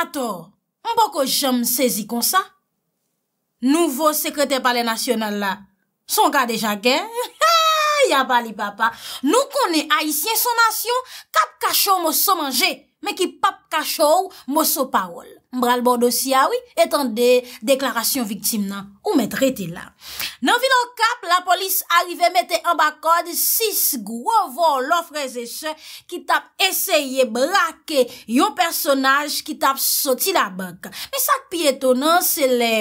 Ato, mbo ko jom sezi kon sa, nouvo sekrete pale nasyonal la, son ka deja gen, ya bali papa, nou konen haisyen sonasyon, kap kachou mou so manje. men ki pap kachou moso pawol. Mbral bordo si awi, etan de deklarasyon viktim nan, ou met rete la. Nan vilon kap, la polis arive mette an bak kode, sis gwo von lof reze se, ki tap eseye brake yon personaj ki tap soti la bak. Me sak pi eto nan, se le,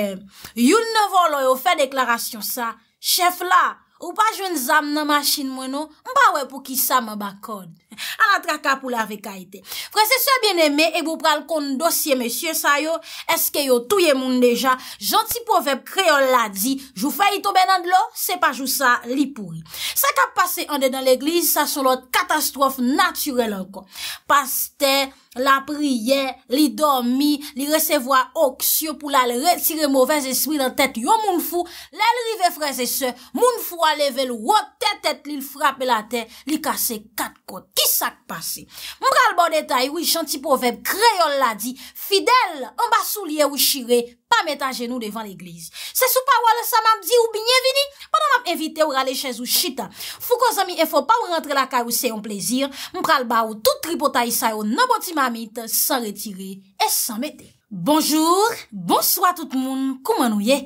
yon ne von lo yo fe deklarasyon sa, chef la, ou pa jwen zam nan masin mwen nou, mba we pou ki sa mba kode. A la traka pou la veka ite. Fransese, bien eme, e bou pral kon dosye, mesye, sa yo, eske yo touye moun deja, janti povep kreol la di, jou fayi tobe nan lo, se pa jou sa li pouli. Sa ka pase ande dan l'eglise, sa son lot katastrofe naturel anko. Paste, la priye, li dormi, li resevoa oksyo pou la le retire mouvez espri dan tete yo moun fou, la li vive fransese, moun fou a leve l'wot tete tete, li frape la tete, li kase katkot. Mpral ba ou detay ou y chantipoveb kreyol la di Fidel, mba sou liye ou shire, pa metan genou devan l'iglize Se sou pa wale sa mabdi ou binye vini, pa nan mab evite ou rale chez ou chita Fou ko zami e fò pa ou rentre la ka ou se yon plezir Mpral ba ou tout tripotay sa yo nan boti mamit, san retire et san mete Bonjour, bonsoi tout moun, kouman ou ye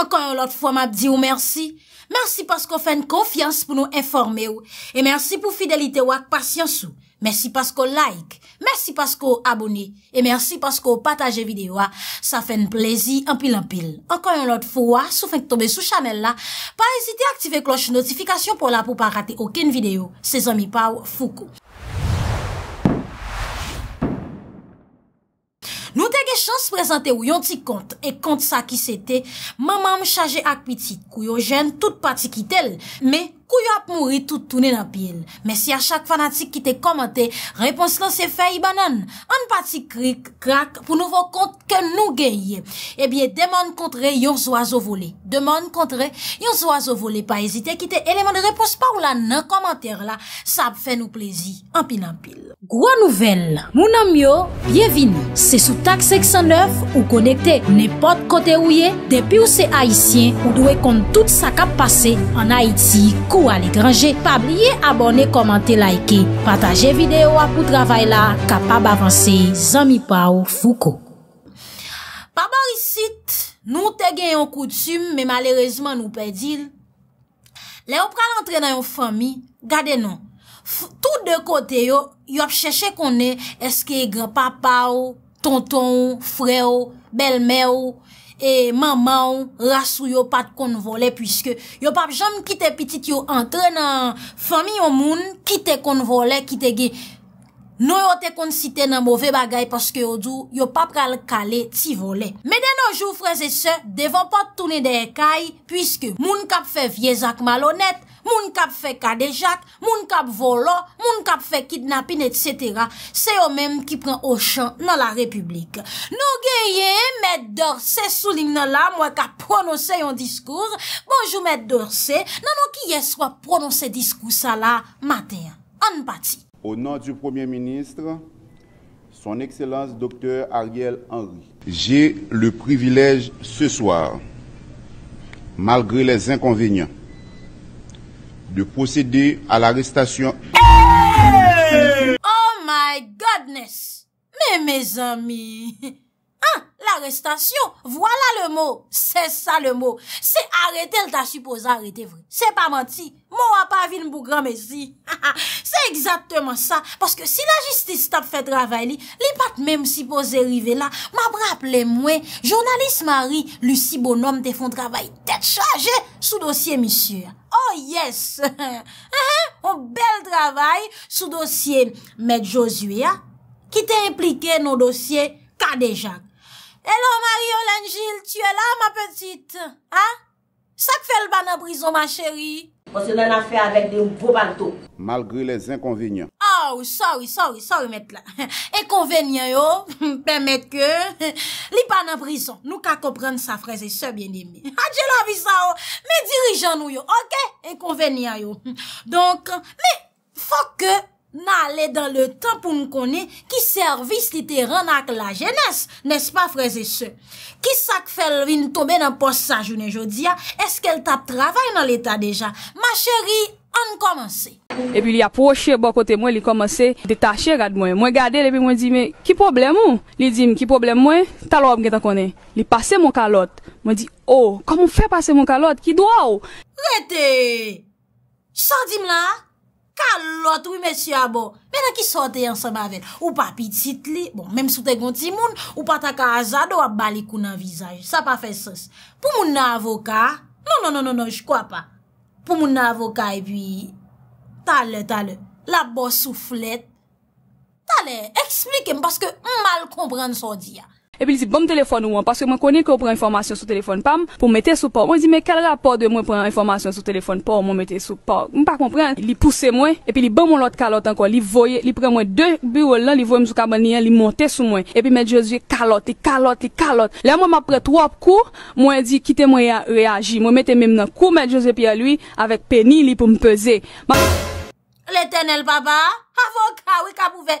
Ankan yon lot fwa mabdi ou mersi mersi pasko fen konfians pou nou informe ou, e mersi pou fidelite ou ak pasyansou, mersi pasko like, mersi pasko abone, e mersi pasko pataje vide ou a, sa fen plezi anpil anpil. Ankon yon lot fou ou a, sou fen k tombe sou chanel la, pa ezite aktive kloche notifikasyon pou la pou pa rate oken vide ou, se zomi pa ou fou kou. E chan se prezante ou yon ti kont, e kont sa ki se te, mama m chaje ak piti, kou yo jen, tout pati ki tel, me... kou yo ap mouri tout toune nan pil. Men si a chak fanatik ki te komante, repons lan se fey i banan. An pati krik krak pou nouvo kont ke nou genye. Ebyen, deman kontre yon zwa zo vole. Deman kontre yon zwa zo vole. Pa ezite ki te eleman de repons pa ou lan nan komante la. Sa ap fe nou plezi. An pinan pil. Gwa nouvel. Mounan myo, bienvin. Se sou tak seksyon 9 ou konekte ne pot kote ou ye, depi ou se Haitien ou dwe kont tout sa kap pase an Haiti ku. Wale grange, pabliye, abone, komante, laike Pataje videyo apou travay la Kapab avanse, zami pa ou fuko Pabar bon isit, nou te gen yon koutume Me malerezman nou pe dil Le ou pral entre nan yon fami, gade non Tout de kote yo, yop cheshe konen Eske yon papa ou, tonton ou, fre ou, bel me ou E maman ou rasou yo pat konvole Piske yo pap jam kite pitit yo Antre nan fami yo moun Kite konvole, kite gen Nou yo te kon siten nan mouve bagay paske yo dou, yo pa pral kale ti vole. Mede nou jou freze se, devon pa touni de ekay, pwiske moun kap fe viezak malonet, moun kap fe kadejak, moun kap volo, moun kap fe kidnapin, etc. Se yo menm ki pren o chan nan la republik. Nou geye, mede dorsè, soulim nan la, mwen ka prononse yon diskour, bonjou mede dorsè, nanon ki ye swa prononse diskous sa la mater, anpati. Au nom du Premier ministre, son Excellence docteur Ariel Henry. J'ai le privilège ce soir, malgré les inconvénients, de procéder à l'arrestation. Oh my goodness! Mais mes amis, Ah, l'arrestasyon, wala le mot. Se sa le mot. Se arete l ta suposa arete vre. Se pa manti, mou a pa vil mboukran mezi. Se ekzapteman sa, paske si la jististe tap fè travay li, li pat mèm si pose rive la, mabra aple mwen, jounaliste mari, lus si bon nom te fon travay, tet chaje sou dosye misi. Oh yes! Mon uh-huh. bel travay sou dosye Mèd Josué, ki te implike nou dosye Kadejac. Hello, Marie Olanjil, tu e la, ma petite? Ha? Sa k fè l'banan brison, ma chéri? Monsi, nan a fè avèk de ou pou banto. Malgrè les inconvénients. Oh, sorry, sorry, sorry, mette la. Inconvénients yo, pèmè kè, li banan brison, nou kakoprenn sa frezè, se bèni mè. Adjè ah, la, visan yo, oh. mè dirijan nou yo, ok? Inconvénients yo. Donk, mè, fò kè, Na ale dan le tan pou m konen ki servis li te ran ak la jenes, nes pa freze se? Ki sak fel vi nou tobe nan pos sa jounen jodia? Eske el ta travay nan l'eta deja? Ma cheri, an komanse. E pi li aposhe bakote mwen, li komanse detache gade mwen. Mwen gade le pi mwen di me, ki problem ou? Li di me, ki problem mwen? Taloum gen ta konen, li pase moun kalot. Mwen di, oh, koman fe pase moun kalot? Ki dwa ou? Rete! San di m la a? Kalot wè mè sya bo. Mè nan ki sote yansan ma ven. Ou pa pitit li. Bon, mèm sou te gonti moun. Ou pa taka azado a bali kou nan vizaj. Sa pa fè sòs. Pou moun nan avoka. Non, non, non, non, non. Jkwa pa. Pou moun nan avoka epwi. Talè, talè. La bo sou flèt. Talè. Eksplikem paske m mal kompren sò diya. Epi li si bom telefon ou an, paske mwen konen ki ou pran informasyon sou telefon pam pou mette sou port. Mwen si, mwen, kel rapor de mwen pran informasyon sou telefon port ou mwen mette sou port? Mwen pa kompran, li pousse mwen, epi li bom mon lot kalote anko. Li voye, li pre mwen de bureau lan, li voye mzou kabal niyan, li monte sou mwen. Epi mwen jose, kalote, kalote, kalote. La mwen mwen pre trope kou, mwen di, kite mwen reagi. Mwen mette mwen mnen kou, mwen jose pi a lui, avek peni li pou mpeze. Le tenel baba, avoka, we kabouve.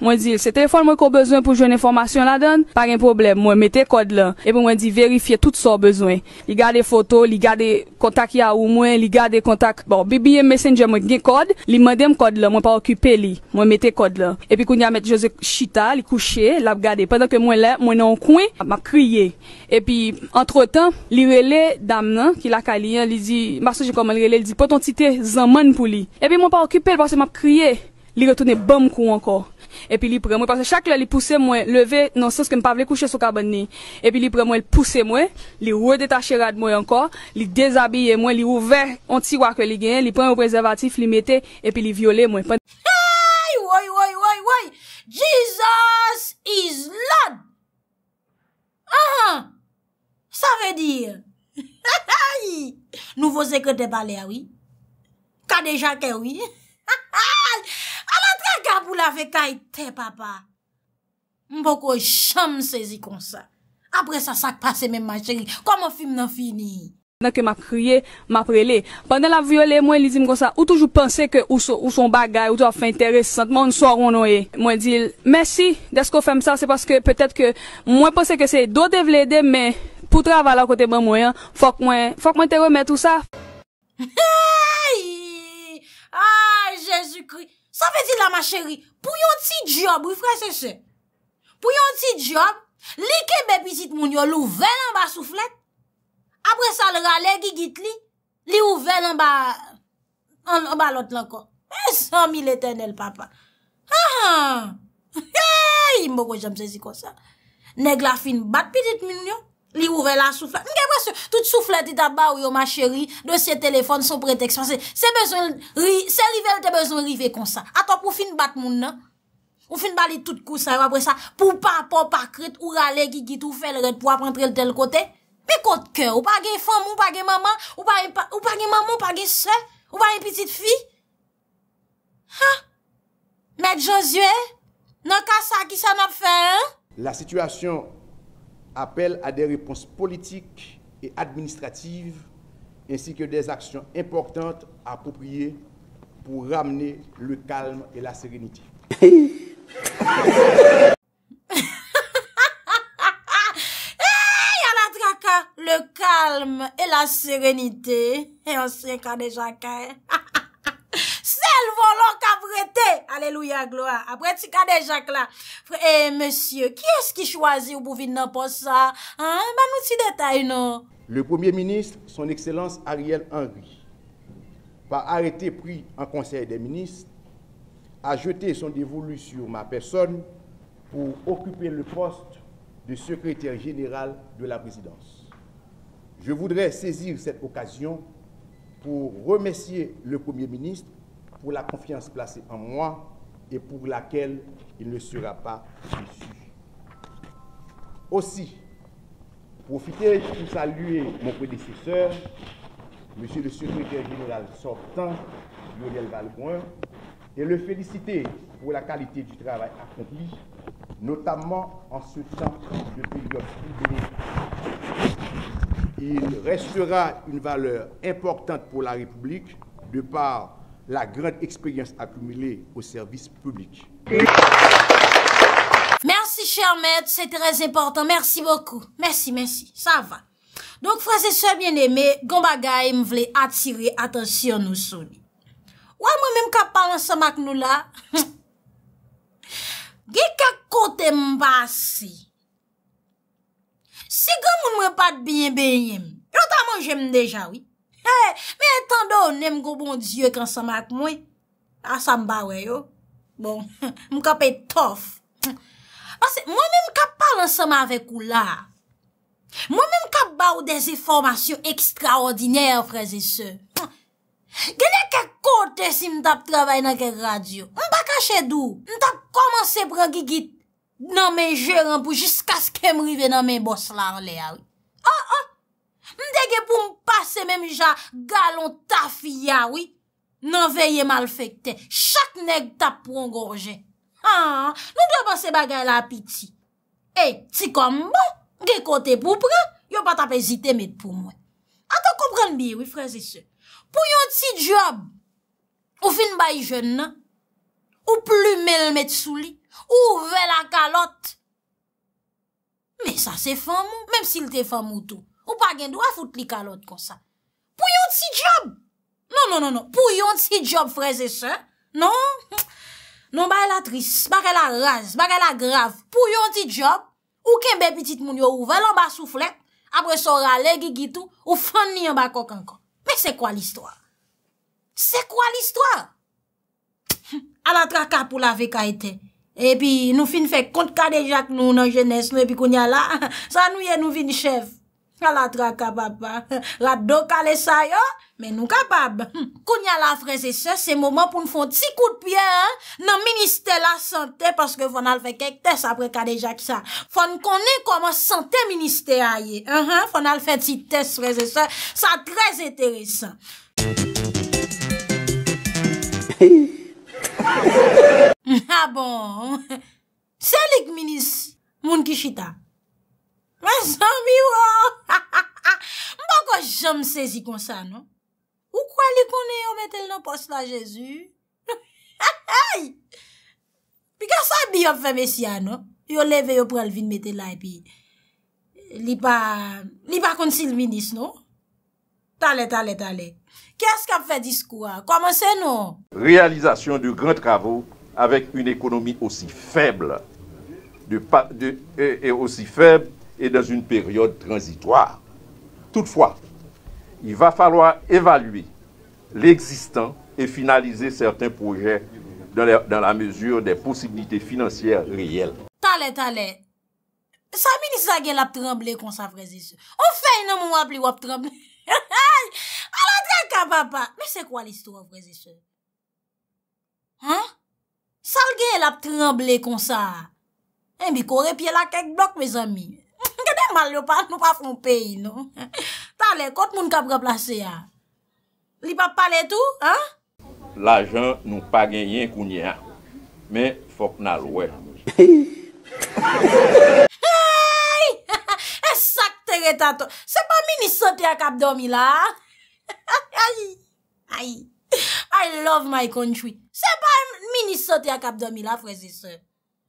Mwen di, se telefon mwen kon bezwen pou joun informasyon la don, pa gen problem, mwen mette kod la. Epi mwen di, verifiye tout sa bezwen. Li gade foto, li gade kontak ya ou mwen, li gade kontak, bon, BBM Messenger mwen gen kod, li mwen dem kod la, mwen pa okupe li, mwen mette kod la. Epi koun ya mette josek chita, li kouche, la ap gade, pendant ke mwen lè, mwen an kouen, ap ma kriye. Epi, antre tan, li rele dam nan, ki la kaliyan, li di, mwen li rele, li di, potantite zanman pou li. Epi mwen pa okupe, ap kriye, epi li pre mwen, panse chak la li pouse mwen leve nan sos ke m pa vle kouche sou kaban ni epi li pre mwen, li pouse mwen li ouwe detache rad mwen ankor li dezabye mwen, li ouwe an tiwa ke li gen, li pre mwen o prezervatif li mete epi li viole mwen jesus is lad sa ve dir nou vo se ke te pale awi ka de jan ke wii Ama tra gabou la vekay te, papa. Mpoko chanm sezi kon sa. Apre sa sak pase men ma cheri. Kwa mwen fime nan fini. Nè ke m ap kriye, m ap rele. Pandè la viole, mwen li zim kon sa. Ou toujou pense ke ou son bagay, ou toujou a fe interesant. Mwen di, mwen di, mwen si. Desko fèm sa, se paske peutet ke mwen pense ke se do devlede. Men, pou tra vala kote mwen mwen, fok mwen te remet tout sa. Ay, ay, jesu kriye. Sa fe ti la ma cheri, pou yon ti diob ou fre se se, pou yon ti diob, li ke be pitit moun yo lou velan ba souflet, apre sa lera legi git li, li lou velan ba, an balot lanko. E sa eh, mi leten el papa, ha ah, ah. ha, imbo ko jem se si konsa, neg la fin bat pitit moun yo. Li ouve la souffle. Mke mwen se, tout souffle di daba oh, non? ou yo ma chéri, de se telefon, son preteksyon. Se bezon, se rivel de bezon rive kon sa. Atop, ou fin bat moun nan? Ou fin bali tout kousan, wapre sa, pou pa, po, pa kret, ou rale, gigit, ou felret, pou ap entrel tel kote. Me kote ke, ou pa ge fom, ou pa ge mama, ou pa ge mama, ou pa ge se, ou pa ge pitit fi. Ha? Mèk Josue, nan kasa ki sa nap fe, hein? La situasyon, Appel à des réponses politiques et administratives, ainsi que des actions importantes appropriées pour ramener le calme et la sérénité. le calme et la sérénité. Et on s'y déjà bel Alléluia, gloire. Après, tu déjà là. Eh, monsieur, qui est-ce qui choisit pour venir pour ça? Hein? Eh, ben, nous, non? Le premier ministre, son excellence Ariel Henry, par arrêté pris en conseil des ministres, a jeté son dévolu sur ma personne pour occuper le poste de secrétaire général de la présidence. Je voudrais saisir cette occasion pour remercier le Premier ministre pour la confiance placée en moi et pour laquelle il ne sera pas déçu. Aussi, profiter pour saluer mon prédécesseur, Monsieur le secrétaire général sortant, Lionel Valgoin, et le féliciter pour la qualité du travail accompli, notamment en ce temps de période Il restera une valeur importante pour la République de part la grande expérience accumulée au service public. Merci, cher maître, c'est très important. Merci beaucoup. Merci, merci. Ça va. Donc, et sœurs bien aimés, Gombagay m'vle attirer attention. nous nous. souli. Ouais moi-même quand parle ensemble avec nous là. ge qu'à côté Si goun me pas pas bien. bien-bien, ta déjà, oui. Eh, bon ah, me entando, nem go bon diye kan sama ak mwen, asan mba we yo. Bon, mka pe tof. Mwen men mka pal ansama avek ou la. Mwen men mka bau de ze formasyon ekstraordiner freze se. Gene ke kote si mta ptravay nan ke radyo. Mba kache dou. Mta komanse prangigit nan men jeren pou jiska sken mrive nan men bos lan le al. Ah, an, ah. an. Mdè gè pou m'passe mèm ja galon taf ya wè, nan veye mal fèk te, chak neg tap pou an gorje. Ha, nou gè passe bagay la apiti. E, ti kombo, gè kote pou pran, yon pa tap ezite mèd pou mwen. Ata kompran bi wè, frèzè se. Pou yon ti job, ou fin bay jen nan, ou plu mel mèd sou li, ou vè la kalot, mè sa se fèm mou, mèm si l te fèm mou tou. Ou pa gen do a foute li kalot kon sa? Pou yon ti job? Non, non, non, non. Pou yon ti job freze se? Non? Non ba e la tris, bak e la raz, bak e la grav. Pou yon ti job, ou ken be pitit moun yo ouve, lomba souflet, apre sorale, legi gitou, ou fande ni yon bakok anko. Pe se kwa l'histoire? Se kwa l'histoire? A la traka pou la veka ete. E pi nou fin fe kont ka deja nou nan jenese nou e pi koun ya la. Sa nou ye nou vin chev. A la tra kapab pa. La do kal esay yo, men nou kapab. Hm. Koun ya la freze se, se mouman pou n'fon ti kou de pye. Nan minister la sante, paske fon al fe kek tes apre ka deja ki sa. Fon konen koman sante minister a ye. Fon al fe ti tes freze se, sa trez etere san. Ha bon, selik minis moun kishita. Mwen san mi wò! Mwen kwa jom sezi kon sa, no? Ou kwa li konen yo metel nan pos la, Jezu? Pi kwa sa bi yo fe mesya, no? Yo leve yo pral vin metel la, e li pa kon sil minis, no? Tale, tale, tale. Kwa skap fe diskwa? Kwa mwen se, no? Realizasyon di gran travou avèk yon ekonomi osi feble e, e osi feble et dans une période transitoire. Toutefois, il va falloir évaluer l'existant et finaliser certains projets dans la mesure des possibilités financières réelles. T'allè, t'allè, sa amie ni sa gel ap tremble kon sa frezise. O fey, nan mou ap li wap tremble. A la dèk a papa. Mais c'est quoi l'histoire frezise? Hein? Sa gel ap tremble kon sa. En bi kore, pi la kek blok, me zami. Mal yo pa, nou pa fon peyi nou Ta le, kote moun kap geplase ya Li pa pale tout, an? L'ajan nou pa genyen kounye ya Men, fok nan louè Hei, hei, hei E sak te reta to Se pa mini sote a kap domi la Hei, hei, hei I love my country Se pa mini sote a kap domi la Fwezi se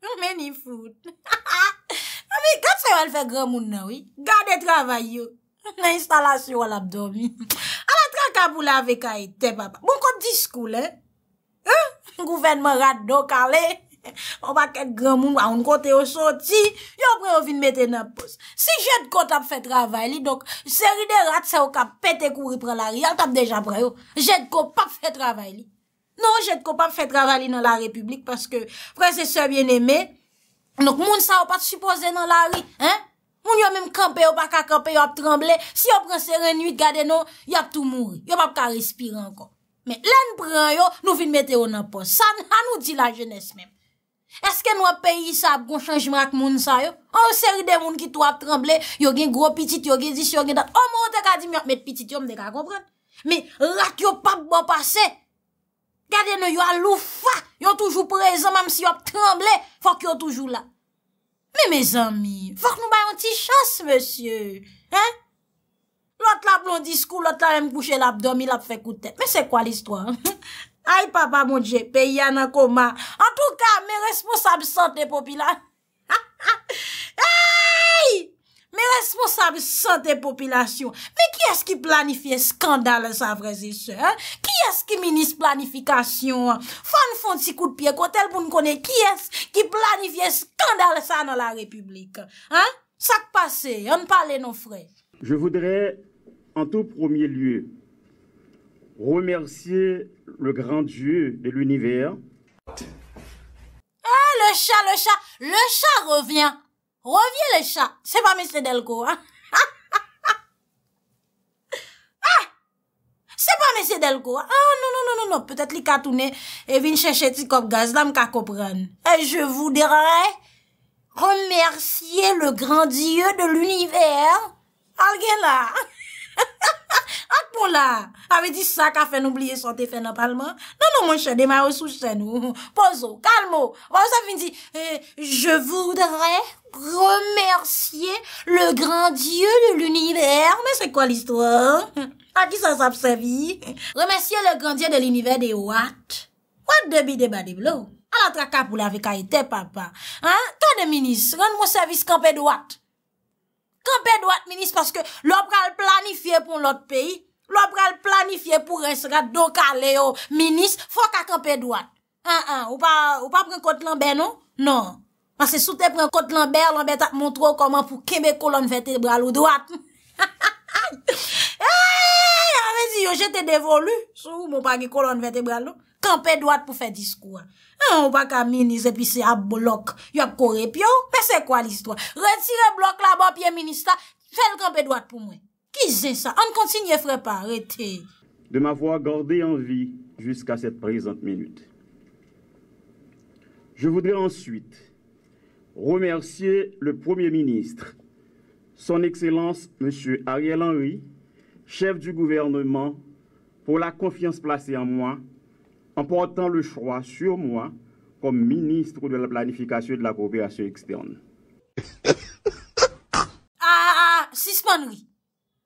Mweni fout Hei, hei, hei A mi, gade se yo el fe gremoun nan wè, gade travay yo, nan instalasyon wè l'abdomi. Alatran kabou la vek a ete, papa. Bon kon di skoul, eh. Eh, gouvenman rat do kalè, o bak ete gremoun wè, an kote yo soti, yo preo vin mette nan pos. Si jèd ko tap fe travay li, donk seri de rat se yo kap pete kouri pre la ri, al tap deja pre yo, jèd ko pap fe travay li. Non, jèd ko pap fe travay li nan la republik, paske prese se bien eme, Nouk moun sa ou pa te suppose nan la ri, moun yo mèm kampe ou pa ka kampe yo ap tremble, si yo pren seren nuit gade nou, yo ap tou mouri, yo pa pa ka respire anko. Mè lèn pren yo, nou vin mette yo nan pos, sa nou di la jènes mèm. Eske nou ap peyi sa ap gon chanjimak moun sa yo? An ou seri de moun ki tou ap tremble, yo gen gro pitit, yo gen dis, yo gen dat, an mèm an te ka di mèm, mèm pitit yon mèm de ka kompren. Mèm rat yo pap bo pase. Gade nou yon alou fa, yon toujou prezen, mame si yon tremble, fok yon toujou la. Me, me zami, fok nou bayon ti chans, monsye. Lote la blondi skou, lote la m kouche l'abdomi, lope fe kouten. Me se kwa l'istwa? Ay, papa, moun dje, pe yon an koma. An tou ka, me responsab sante popi la. Ay! Mè responsable sante popilasyon. Mè ki es ki planifiye skandal sa vrezi se? Ki es ki minis planifikasyon? Fon fonsi kou de piekotel pou m konen. Ki es ki planifiye skandal sa nan la republik? Sa k'pase? An pa le non frez? Je voudre en tout premier lieu remercier le grand dieu de l'univers. Eh, le chat, le chat, le chat revient. Rovye le chak, se pa mese Delko, ha? Ha! Ah! Ha! Ha! Ha! Se pa mese Delko, ha? Ah, ha! Non, non, non, non, non, peut-et li katounen evin chè chè ti kop gaz, la m ka kopren. E je vou deray remersiye le grand dieu de l'univers. Al gen la! Ha! Ha! Ha! Bon Avè di sa ka fèn oubliye son te fèn nan palman? Nan nan mwen chè demay ou sou chè nou Pozo, kalmo Vè mwen bon, sa fin di eh, Je voudre remersiye le grand dieu de l'univers Mè se kwa l'histoire? A ki sa sa psevi? Remersiye le grand dieu de l'univers de wat? Wat debi de badiblo? Alantra kap ou la ve ka etè papa Kan de minis, rèn mwen servis kampè de wat? Kampè de wat minis Paske lop pral planifiè pou lot peyi Lop pral planifiye pou resrat do kalè yo, minis, fok a kampe dwat. An an, ou pa, ou pa pren kote lamber, nou? Non. Mas non. se soute pren kote lamber, lop betak montrou koman pou keme kolon vetebral ou dwat. Ha ha ha! Hey! A vezi yo, jete devolu. Sou moun pa ki kolon vetebral nou? Kampe dwat pou fe diskou. An, ou pa kamenize, pi se ap blok, yo ap korep yo. Pe se kwa l'istwa? Retire blok la bo, piye minista, fel kampe dwat pou mwen. ça On continue, frère, pas arrêter. De m'avoir gardé en vie jusqu'à cette présente minute. Je voudrais ensuite remercier le Premier ministre, son Excellence M. Ariel Henry, chef du gouvernement, pour la confiance placée en moi en portant le choix sur moi comme ministre de la planification et de la coopération externe. ah, ah, ah,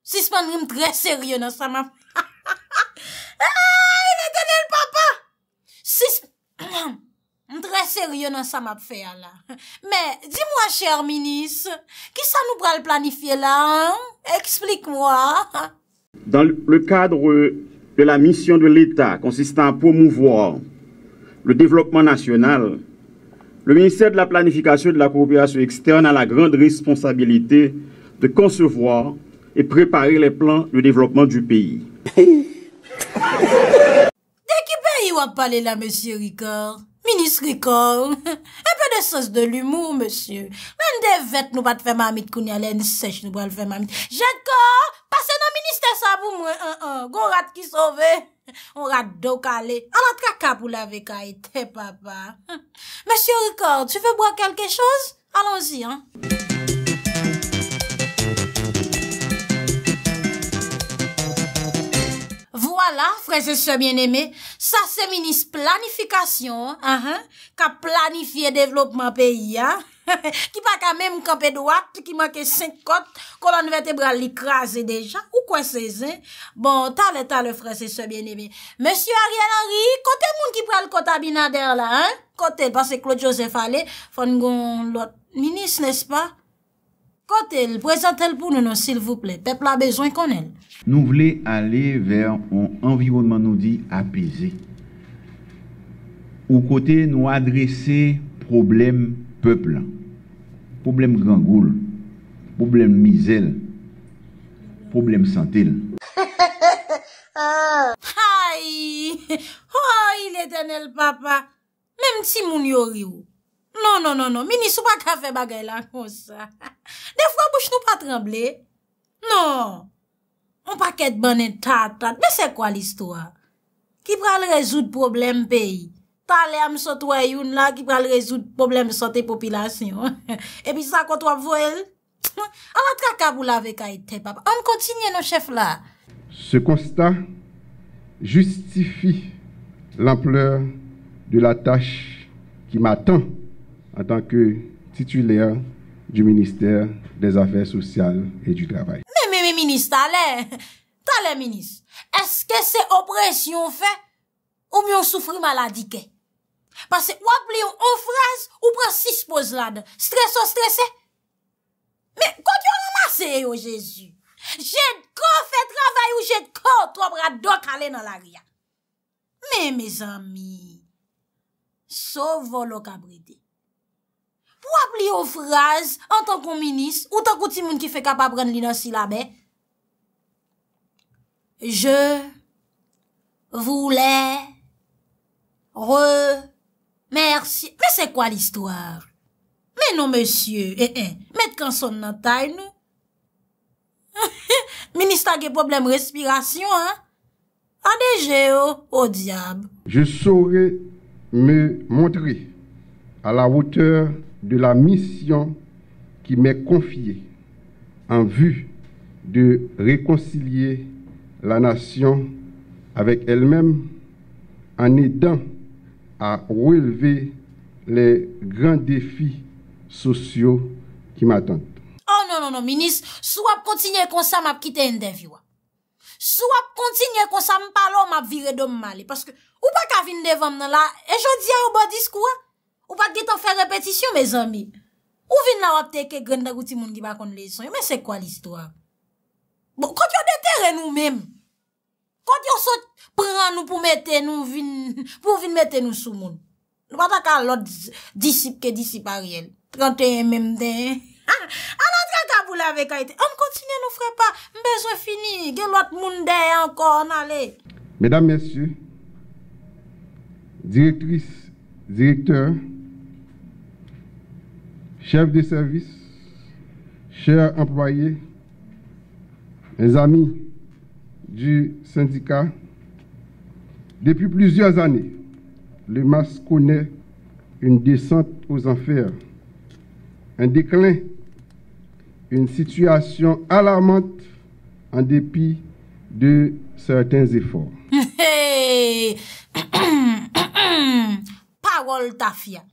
Sispandri m drè sèryon an sa map fè al. Ha ha ha! Ha ha ha! Il a denè l papa! Sispandri m drè sèryon an sa map fè al. Men, di mwa chèr minis, ki sa nou pral planifiè la? Explik mwa. Dans le cadre de la mission de l'État consistant à promouvoir le développement national, le ministère de la planification de la coopération externe a la grande responsabilité de concevoir e preparer le plan le devlopman du beyi. Beyi? De ki beyi wak pale la, Monsi Rikor? Minis Rikor? Epe de sos de l'humour, monsi. Mende vet nou bat fe mamit kouni ale, ni sech nou bal fe mamit. Jekor, pase nou minister sa bou mwen. Gon rat ki sove. On rat do kalé. Alat kaka pou la vekaye te papa. Monsi Rikor, tu ve boye kelke chose? Alonzi an. Frenses se bien eme, sa se minis planifikasyon, ka planifiye devlopman peyi, ki pa ka mem kope dwap, ki ma ke senkot, kolon vertebral li krasi deja, ou kwen sezen. Bon, tal etal frenses se bien eme. Monsie Ariel Harry, kote moun ki prel kota binader la, kote, pase Claude Joseph Allais, fon goun lot, minis nespa? Kote el, prezante el pou nou nou sil vouple. Peple a bejwen kon el. Nou vle ale ver an environman nou di apize. Ou kote nou adrese problem peple. Problem gangoul. Problem mizel. Problem santel. Hai! Ho, il eten el papa. Mem ti moun yori ou. Non, non, non, non. Minis ou pa kafe bagay la. De fwa bouch nou pa tremble. Non. On pa ket banen tat, tat. Men se kwa l'istwa? Ki pral rezout problem pey. Talè am sot wè yon la, ki pral rezout problem sote popilasyon. E pi sa kwa twa vò el. An la tra kabou la vek ay te pap. An kontinye nou chef la. Se konsta justifi l'ampleur de la tache ki matan. an tanke titulea di Ministèr des Affaires Sociales et du Travail. Mè mè mè Minist, talè, talè Minist, eske se opresyon fè ou mè yon soufri maladi ke? Pase wap li yon ofras ou pransis pos lade, stresso stresse? Mè, kou di yon amase yo, Jezu? Jèd kò fè travay ou jèd kò tro brad do kalè nan la riyan? Mè mè zami, sovo lo kabredi. Ou ap li yo fraz, an tan kon minis, ou tan kon ti moun ki fe kap ap pren li nan sila, be? Je voule re mersi. Me se kwa l'histoire? Me non, monsye, e-e. Met konson nan tay nou. Minis ta ge problem respiration, an? An deje, o? O diab. Je saure me montre a la routeur de la misyon ki mè konfye an vu de rekoncilie la nasyon avèk el mèm an edan a releve le gran defi sosyo ki m'atante. Oh non, non, non, minis, sou ap kontinye konsan map kite yon devyo. Sou ap kontinye konsan m'palo map vire dom m'ale. Paske ou pa kavine devyo mnen la, e jodi an ou ba dis kou an? Ou pa git an fe repetisyon, me zami? Ou vin la wap teke gwen da gouti moun ki bakon le son yo? Mè se kwa l'istwa? Bon, Kod yo detere nou mèm? Kod yo sot pran nou pou vin pou vin mette nou sou moun? Nou patan ka lòt disip ke disip a riyel. 31 mèm den. Ha! Anan dra kabou la vekayte. On kontine nou fwè pa. Mbejwe fini. Gè lòt moun den anko. On ale. Mèdam mèsyou. Direktris. Direkteur. Chef de service, chers employés, mes amis du syndicat, depuis plusieurs années, le masque connaît une descente aux enfers, un déclin, une situation alarmante en dépit de certains efforts. Parole tafia.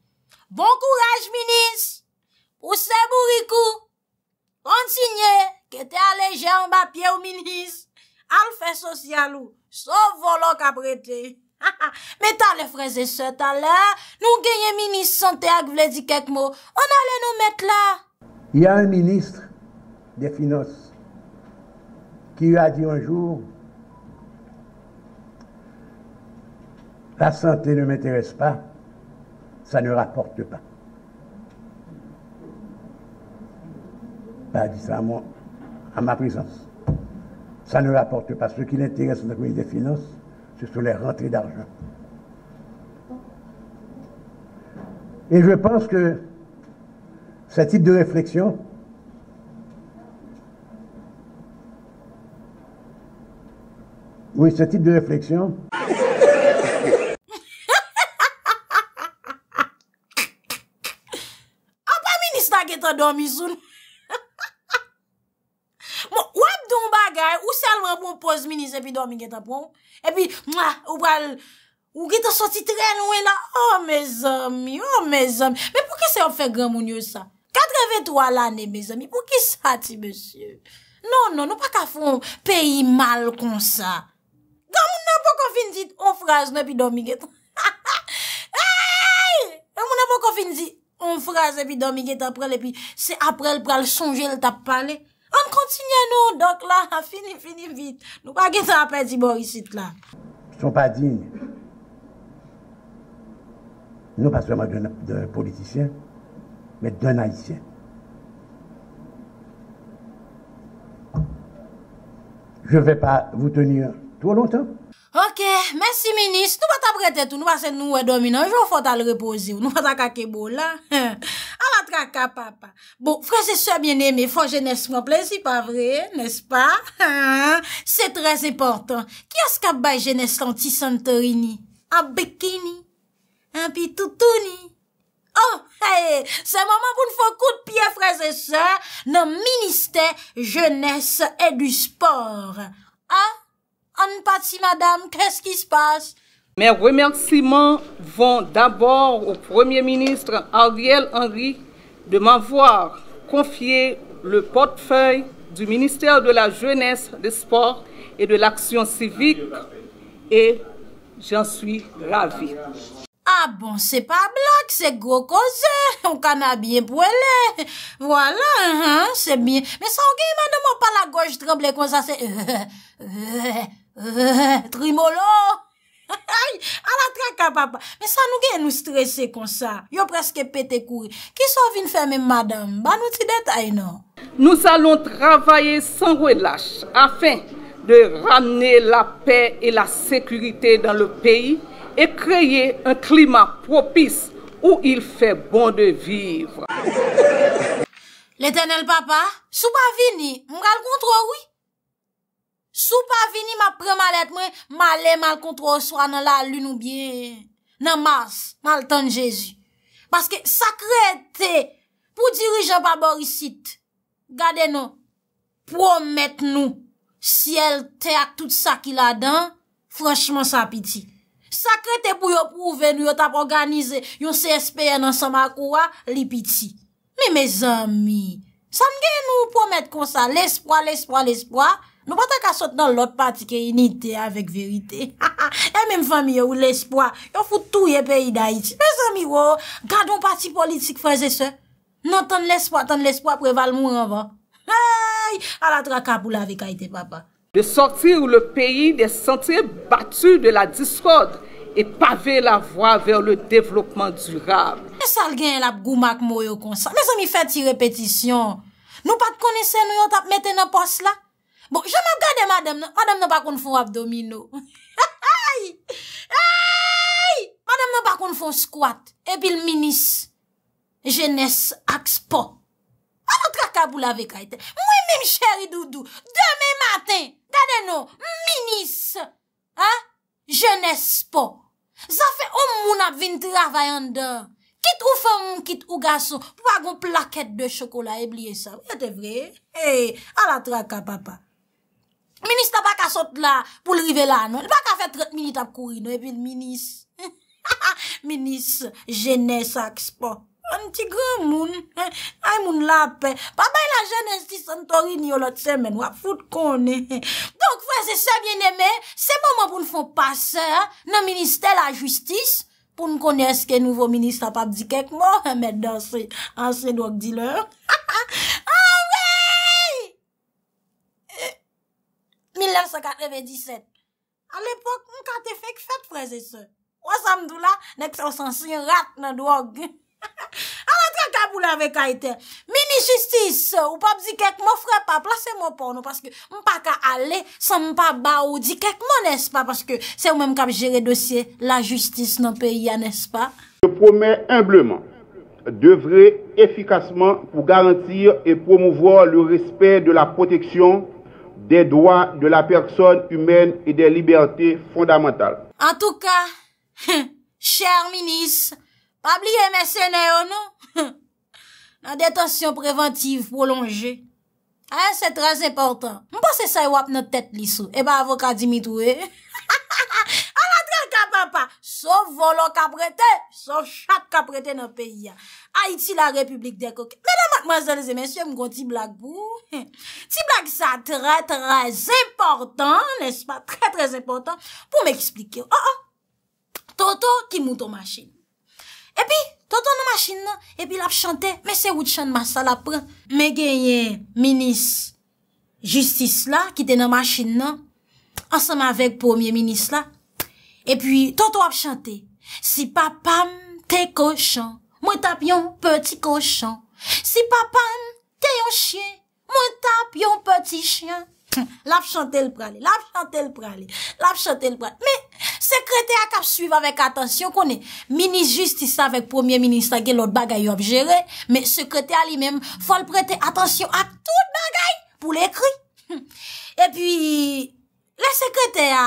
Bon courage, ministre. Ou se mou rikou Kontinye Kete aleje an bapye ou minis Alfe sosyalou So volok aprete Metan le freze se tal la Nou genye minis sante ak vle di kek mo On ale nou met la Ya un ministre De Finos Ki yo a di an jour La sante ne m'interese pa Sa ne raporte pa a dit ça à, moi, à ma présence. Ça ne rapporte pas. Ce qui l'intéresse dans le comité des finances, ce sont les rentrées d'argent. Et je pense que ce type de réflexion Oui, ce type de réflexion. Ah, pas ministre qui dormi Ou pos minis epi do mi get apon? Epi, mwa, ou pral, ou get a soti tren ou ena? Oh, me zami, oh me zami. Me pouke se an fe gran moun yo sa? Katre vet wala ane, me zami, pouke sa ti, monsye? Non, non, non pa ka fon peyi mal kon sa. Gan moun nan pou kon fin di, on fraz, nepi do mi get. Ha, ha, hey! E moun nan pou kon fin di, on fraz, nepi do mi get apon, epi se aprel pral, sonjel tapane. Hey! kontinye nou. Donk la, fini, fini vit. Nou pa gen sa apè di borisit la. Son pa din. Nou pa sou a man dè politisyen, mè dè naisyen. Je vè pa vou tenir tou loutan. Ok, mersi, minis. Nou vat apretet ou nou vat sen nou wè dominan. Jou vat ap reposi ou nou vat ap kake bolan. A vat kaka, papa. Bon, fransè sè mwen eme, fò jenès mwen plè, si pa vre, nè s'pa? Se trèz e portan. Ki as kap bay jenès lantisantorini? A bekini? A pi toutouni? Oh, hey! Se maman pou n'fò kout piye fransè sè, nan minis tè jenès e du spor. Ha? Patsi madame, kè s'ki s'passe? Mè remersiman von d'abord ou premier ministre Ariel Henry de m'avouar konfye le potfeuille du ministère de la jeunesse de sport et de l'action civique et j'en suis ravi. Ah bon, c'est pas blague, c'est gros kozè, on kan a bien pou elè. Voilà, c'est bien. Mè sa ou gè, mè nan mò pa la goj j'dreble kon sa sè. Ehe, ehe, ehe. Eh, trimolo A la traka papa Sa nou gen nou stresse kon sa Yo preske pete kou Ki sou vin feme madam Banou ti det ay nan Nou salon travaye san relache Afen de ramene la pe E la sekurite dan le peyi E kreye un klima propis Ou il fe bon de vivre Le tenel papa Sou pa vini Mga l kontro oui Sou pa vini ma pre malet mwen, ma le mal kontro oswa nan la lun ou bien. Nan mas, mal tan Jezu. Paske sakrete, pou dirijan pa borisit, gade nan, promet nou, si el te ak tout sa ki la dan, franchman sa piti. Sakrete pou yo pou venu yo tap organize, yon se espye nan sa makouwa, li piti. Me me zami, sa mge nou promet kon sa, lespoi, lespoi, lespoi, Nou patak a sot nan lot pati ke inite avèk verite. E menm fami yo ou l'espoi, yo foute tou ye peyi da iti. Mè zan mi wo, gade yon pati politik faze se. Nan tan l'espoi, tan l'espoi preval moun avan. A la tra kap ou la vek a ite papa. De soti ou le peyi de soti batu de la diskod e pave la vwa vèr le devlokman durab. Mè zan mi fè ti repetisyon. Nou pat kone se nou yo tap mette nan pos la. Bon, jaman gade madame nan, madame nan bakon fon abdomino. Ay! Ay! Madame nan bakon fon squat, epil minis, jenese ak spo. An an traka bou lave kaiten. Mwen mwen cheri doudou, demen matin, gade nou, minis, an, jenese spo. Zafen om moun ap vin travay an do. Kit ou fom, kit ou gaso, pou agon plaket de chokola, ebliye sa, mwen te vre. Eh, hey, an la traka papa. Minis ta pa ka sot la pou lrive la, non? La pa ka fet 30 minit ap kouri, non? Epi l'minis. Minis jenè sa ekspo. An ti gran moun. Ay moun la apè. Pa bay la jenè si Santorini yo lot semen. Wap foute konè. Donk, wè, se se bienemè, se bon mò pou n'fon pasè nan minis te la justis pou n'konè se ke nouvo minis ta pa di kek mò mè dansè ansè do ak di lò. Ah, wè! 1997. A l'epok, mou kate fek fèk preze se. Ou samdou la, nek se ou san si yon rat nan drog. Ah, a l'antre kabou la ve kaiten. Mini justice, ou pap zi kek mou frepa, plase mou porno, paske mou pa ka ale, san mou pa ba ou di kek mou, nespa, paske se ou mèm kab jere dosye, la justice nan pe ya, nespa. Je promet humblement, devre efficacement, pou garantir et promouvoir le respect de la protection de doan de la person humen e de liberté fondamental. En tout ka, chèr minis, pa bliye mè sènen yo nou, nan detansyon preventiv pou lonje. Aè, sè trèz important. Mpò sè sè wap not tèt li sou, e eh ba avò kadi mitou e. Sou volon ka prete Sou chak ka prete nan peyi Haiti la republik de koke Mèdèvèk, mèzèlèzè, mèsyè, mwen kon ti blagou Ti blagou sa trè trè important, nèz pa Trè trè important, pou mèk explike Oh oh, Toto ki moun ton machin E pi, Toto nan machin nan, e pi lap chante Mè se wout chan mas, sa lap pran Mè genye, minis justice la, ki ten nan machin nan Ansem avèk premier minis la E pi, tonto ap chante, si papam te koshan, mwen tap yon peti koshan. Si papam te yon chien, mwen tap yon peti chien. L'ap chante l'pralé, l'ap chante l'pralé, l'ap chante l'pralé. Me, sekrete ak ap suive avèk atensyon konè, minis justisa avèk pwemye minis tagè lòt bagay yon ap jere, me, sekrete alimèm fòl prete atensyon ak tout bagay pou l'ekri. E pi, lè sekrete a...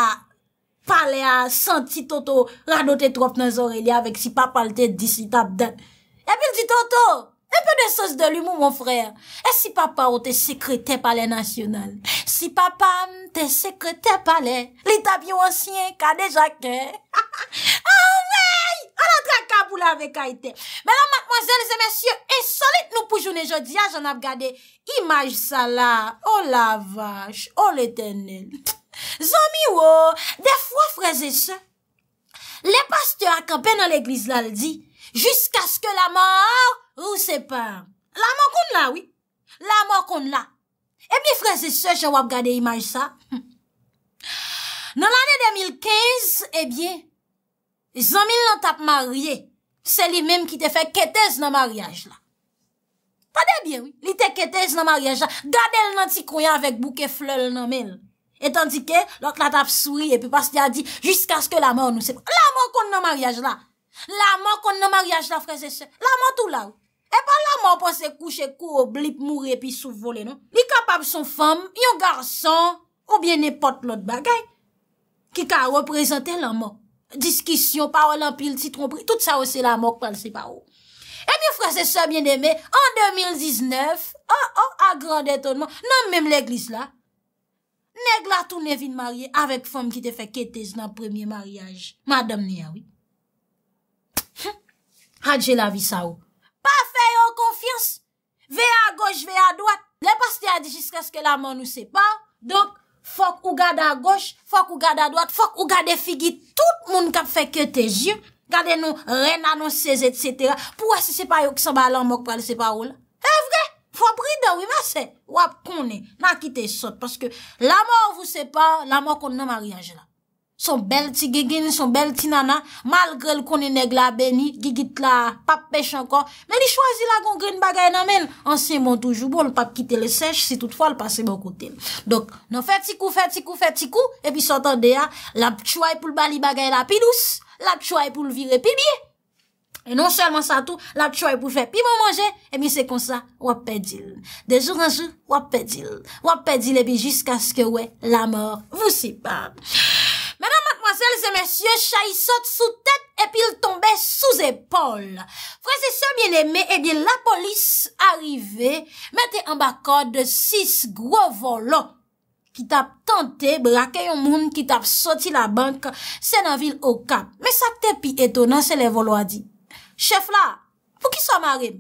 pale a, santi toto, rado te trope nan zore li avek si papa lte disi tab den. E bil di toto, e pe de sos de l'humou, moun freyre. E si papa ou te sekre te pale nasyonal. Si papa m te sekre te pale, li tab yo ansyen kade jake. Ou wey, ah, anadra kabou la vek a ite. Menon, matmozèl, zè mèsyè, e solit nou poujou ne jodi a, jen ap gade. Imaj sa la, o oh la vache, o oh le tenel. Zon mi wo, defwa freze se, le paste akampe nan l'eglise lal di, Jusk aske la mor ou se par. La mor koun la, oui. La mor koun la. Ebi freze se, che wap gade imaj sa. Nan l'ane 2015, ebi, zon mi lant ap marye, Se li mem ki te fe ketez nan maryej la. Pade bi, oui. Li te ketez nan maryej la. Gade lant i kouyan vek bouke flel nan mi l. Et tandike, lòk la tap souri, epi pas di a di, jiska skè la mò, nou se pra. La mò kon nan maryaj la. La mò kon nan maryaj la, frese se. La mò tou la ou. E pa la mò pon se kouche kou, ou blip moure, epi sou vole, nou. Ni kapab son fòm, yon garçon, ou bien ne pot lòt bagay. Ki ka reprezentè la mò. Diskisyon, parolampil, titronpri, tout sa ou se la mò kon nan se pra ou. Epi frese se, bien eme, an 2019, an an, a grand etonman, nan mèm l'eglise la, Neg la tou ne vin marye avèk fòm ki te fè kètez nan premiè marièj. Madame ni ya wè. Hadje la vi sa ou. Pa fè yon konfians. Ve a goj, ve a doat. Le pastè a di jis kès ke la man nou se par. Don fòk ou gade a goj, fòk ou gade a doat, fòk ou gade figi. Tout moun kap fè kètez jir. Gade nou ren nan nou sez et setera. Pou wè se se pa yon ki sa ba lan mok pral se par ou la? Fwa bride wiva se, wap kone, na kite sot. Paske la mor vw se pa, la mor konde nan mari Anjela. Son bel ti gegine, son bel ti nana, malgre l koneneg la beni, gigit la pap pech anko. Men li chwazi la gongren bagay nan men, ansenman toujou bon, l pap kite le sech, si toutfwa l pase bon kote. Dok, nan fet ti kou, fet ti kou, fet ti kou, epi sot an de ya, la ptchouay pou l bali bagay la pi dous, la ptchouay pou l vire pi biye, E non selman sa tou, la choy pou fè. Pi moun manje, e mi se konsa wapèdil. De joun anjou, wapèdil. Wapèdil e bi jiska skè wè la mor. Vous si pab. Mè nan makmansel, se mè sye, chayi sote sou tèt, epi l tombe sou zépol. Frè se sye, bi lèmè, e eh bi la polis arrivè, mette an bakor de sis gro volò ki tap tante brake yon moun ki tap soti la bank se nan vil o kap. Me sa te pi etonan se lè volò a dit. Chef la, pou ki sa mare?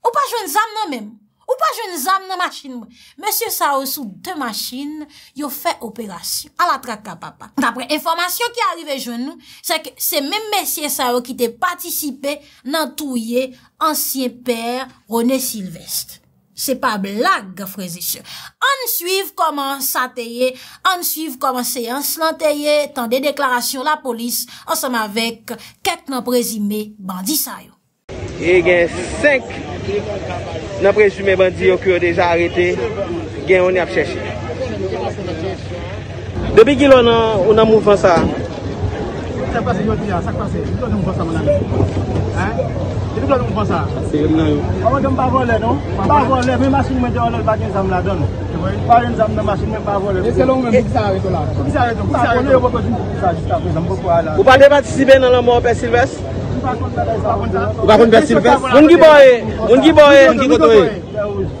Ou pa jwen zam nan men? Ou pa jwen zam nan machin mwen? Mesye Sao sou de machin, yo fe operasyon. A la trak ta papa. Dapre informasyon ki arive jwen nou, se ke se men mesye Sao ki te patisipe nan touye ansyen per Rone Silvestre. Se pa blag, frezise. An suiv koman sa teye, an suiv koman se yans lan teye, tan de deklarasyon la polis, ansanm avek ket nan prezime bandi sayo. E gen sek nan prezime bandi yo kyo deja arete, gen on yap cheshe. Debe gilo nan ou nan mou fansa? Sak pase, sak pase, sak pase, mou fansa manan. E di blan yon fon sa? Se yon nan yon. Awa gen pa vole non? Pa vole, vey masin men de olol bat yon zam la don. Pa yon zam nan masin men pa vole pou. E se loun men vik sa re to la? Vik sa re to. Vik sa re to. Ako loun yon wakot yon vik sa re to. Ou pa de patisibe nan an moun Pes Silves? Ou pa kon Pes Silves? Un gi boye. Un gi boye. Un gi goto ye.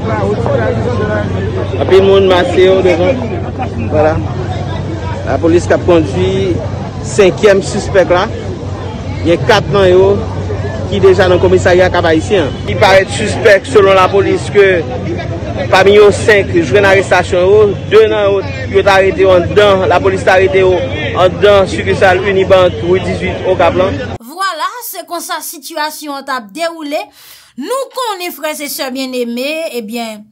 Ape moun mase yo devan. La polis kap kondwi, 5e suspect la. Ye 4 nan yo ki deja nan komisari akaba isi. Ki paret suspect selon la polis ke pami yo 5, jwen arrestasyon yo. 2 nan yo ki yo t'arete yo an dan, la polis t'arete yo an dan, sukesal Unibank ou 18 okap lan. se kon sa situasyon tap deroule, nou kon e freze se eh bien eme, ebyen,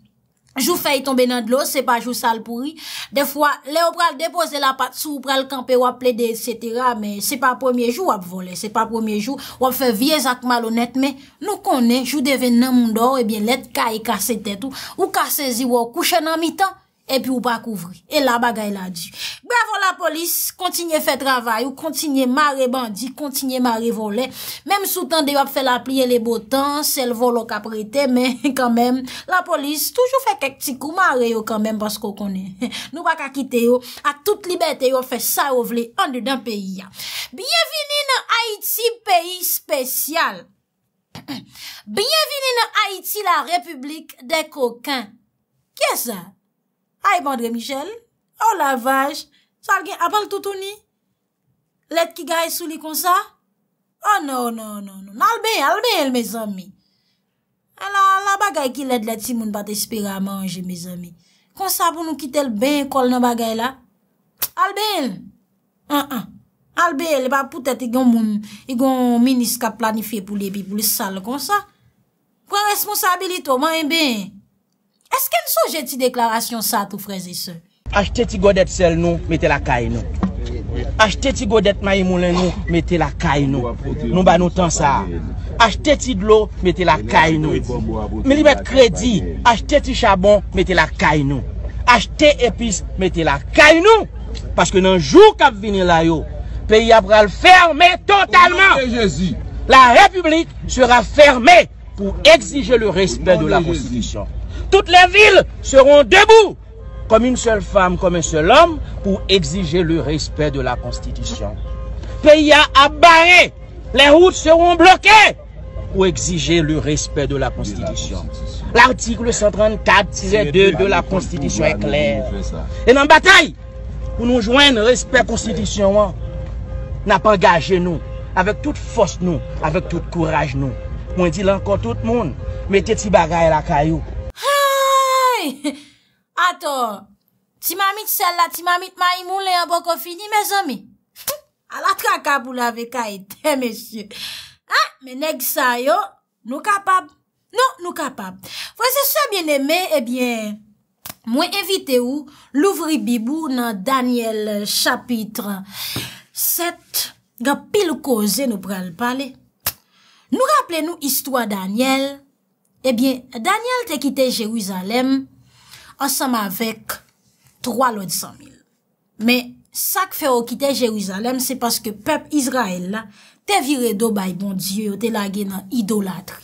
jou fey tombe nan dlo, se pa jou salpouri, defwa, le ou pral depose la pat sou, ou pral kampe wap ple de, et cetera, men se pa premier jou wap vole, se pa premier jou wap fe viez ak malonet, men nou kon e, jou deve nan moun dor, ebyen eh let ka e kase det ou, ou kase zi wap kouche nan mitan, E pi ou pa kouvri. E la bagay la di. Be avon la polis, kontinye fe travay ou kontinye mare bandi, kontinye mare volen. Mem sou tan de yo ap fe la pliye le botan, sel volo ka prete. Men, kanmen, la polis toujou fe kek ti kou mare yo kanmen, pasko konen. Nou baka kite yo, a tout libet yo ap fe sa ovle, an de dan peyi ya. Bienveni nan Haiti, peyi spesyal. Bienveni nan Haiti, la republik de kokan. Kye sa? Ay, bandre Michel, o oh, la vaj, sal gen apal toutouni? Let ki gaye souli kon oh, sa? O non, no, no, no, no, albe, albe el, me zami. A la, la bagay ki let let si moun bat espira manje, me zami. Kon sa pou nou kite el ben kol nan bagay la? Albe el, an an, albe el, e ba poutet e goun moun, e goun minis ka planife pou li e pi pou li sal kon sa. Kwen responsabilito, man en ben? Eske nso jeti deklarasyon sa tou freze se? Achte ti godet sel nou, mette la kay nou. Achte ti godet mayimoulen nou, mette la kay nou. Nou ba nou tan sa. Achte ti dlo, mette la kay nou. Milimet kredi, achte ti chabon, mette la kay nou. Achte epis, mette la kay nou. Paske nan jou kap vini la yo, peyi ap ral ferme totalman. La republik sera ferme pou exige le respect de la prostitisyon. Tout les villes seront debout Comme une seule femme, comme un seul homme Pour exiger le respect de la constitution Pays à barrer Les routes seront bloquées Pour exiger le respect de la constitution L'article 134-2 de la constitution est clair Et dans la bataille Pour nous joindre au respect de la constitution On n'a pas engagé nous Avec toute force nous Avec tout courage nous On dit encore tout le monde Mettez-vous dans la bataille Ator, ti mamit sel la, ti mamit ma imoun le yon bokon fini me zomi Alat kakabou la ve kaite, mesye Ha, meneg sa yo, nou kapab Nou, nou kapab Vwese se bieneme, ebyen eh Mwen evite ou louvri bibou nan Daniel chapitre 7 Ga pil koze nou pral pale Nou rappele nou istwa Daniel Ebyen, eh Daniel te kite Jeruzalem ansama vek 3 lot 100 mil. Men, sak fe ou kite Jeruzalem se paske pep Israel la te vire do bay bondye yo te lage nan idolatri.